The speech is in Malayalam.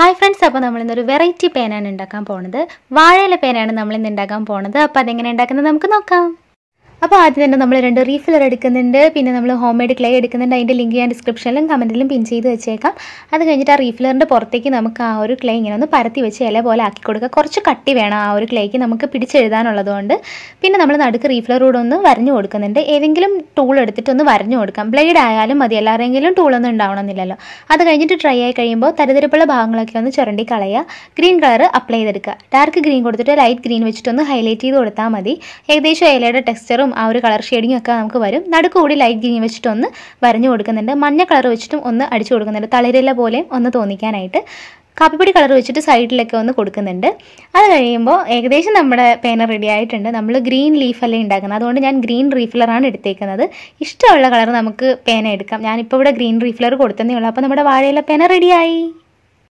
ഹായ് ഫ്രണ്ട്സ് അപ്പോൾ നമ്മൾ ഇന്നൊരു വെറൈറ്റി പേനാണ് ഉണ്ടാക്കാൻ പോണത് വാഴയില പേനാണ് നമ്മൾ ഇന്ന് ഉണ്ടാക്കാൻ പോണത് അപ്പോൾ അതെങ്ങനെ ഉണ്ടാക്കുന്നത് നമുക്ക് നോക്കാം അപ്പോൾ ആദ്യം തന്നെ നമ്മൾ രണ്ട് റീഫില്ലർ എടുക്കുന്നുണ്ട് പിന്നെ നമ്മൾ ഹോം മെയ്ഡ് ക്ലേ എടുക്കുന്നുണ്ട് അതിൻ്റെ ലിങ്ക് ഞാൻ ഡിസ്ക്രിപ്ഷനിലും കമൻറ്റിലും പിൻ ചെയ്ത് വെച്ചേക്കാം അത് കഴിഞ്ഞിട്ട് ആ റീഫില്ലറിൻ്റെ പുറത്തേക്ക് നമുക്ക് ആ ഒരു ക്ലേ ഇങ്ങനെ ഒന്ന് പരത്തി വെച്ച് ഇല പോലെ ആക്കി കൊടുക്കുക കുറച്ച് കട്ടി വേണം ആ ഒരു ക്ലേക്ക് നമുക്ക് പിടിച്ചെഴുതാനുള്ളതുകൊണ്ട് പിന്നെ നമ്മൾ നടുക്ക് റീഫിലർ ഒന്ന് വരഞ്ഞു കൊടുക്കുന്നുണ്ട് ഏതെങ്കിലും ടൂൾ എടുത്തിട്ട് ഒന്ന് വരഞ്ഞു കൊടുക്കാം ബ്ലേഡ് ആയാലും മതി എല്ലാവരെങ്കിലും ടൂളൊന്നും ഉണ്ടാവണമെന്നില്ലല്ലോ അത് കഴിഞ്ഞിട്ട് ട്രൈ ആയി കഴിയുമ്പോൾ തരുതരിപ്പുള്ള ഭാഗങ്ങളൊക്കെ ഒന്ന് ചുരണ്ടി കളയുക ഗ്രീൻ കളർ അപ്ലൈ ചെയ്തെടുക്കുക ഡാർക്ക് ഗ്രീൻ കൊടുത്തിട്ട് ലൈറ്റ് ഗ്രീൻ വെച്ചിട്ടൊന്ന് ഹൈലൈറ്റ് ചെയ്ത് കൊടുത്താൽ മതി ഏകദേശം ഇലയുടെ ടെക്സ്ചറും ഷെയ്ഡും ആ ഒരു കളർ ഷെയ്ഡിങ്ങും ഒക്കെ നമുക്ക് വരും നടുക്കൂടി ലൈറ്റ് ഗ്രീൻ ഒന്ന് വരഞ്ഞു കൊടുക്കുന്നുണ്ട് മഞ്ഞ കളർ വെച്ചിട്ടും ഒന്ന് അടിച്ചു കൊടുക്കുന്നുണ്ട് തളിരല്ല പോലെയും ഒന്ന് തോന്നിക്കാനായിട്ട് കാപ്പിപ്പൊടി കളർ വെച്ചിട്ട് സൈഡിലൊക്കെ ഒന്ന് കൊടുക്കുന്നുണ്ട് അത് കഴിയുമ്പോൾ ഏകദേശം നമ്മുടെ പേന റെഡി ആയിട്ടുണ്ട് നമ്മൾ ഗ്രീൻ ലീഫല്ലേ ഉണ്ടാക്കുന്നത് അതുകൊണ്ട് ഞാൻ ഗ്രീൻ റീഫിലറാണ് എടുത്തേക്കുന്നത് ഇഷ്ടമുള്ള കളർ നമുക്ക് പേന എടുക്കാം ഞാനിപ്പോൾ ഇവിടെ ഗ്രീൻ റീഫിലർ കൊടുത്തതേ ഉള്ളൂ അപ്പോൾ നമ്മുടെ വാഴയില പേന റെഡിയായി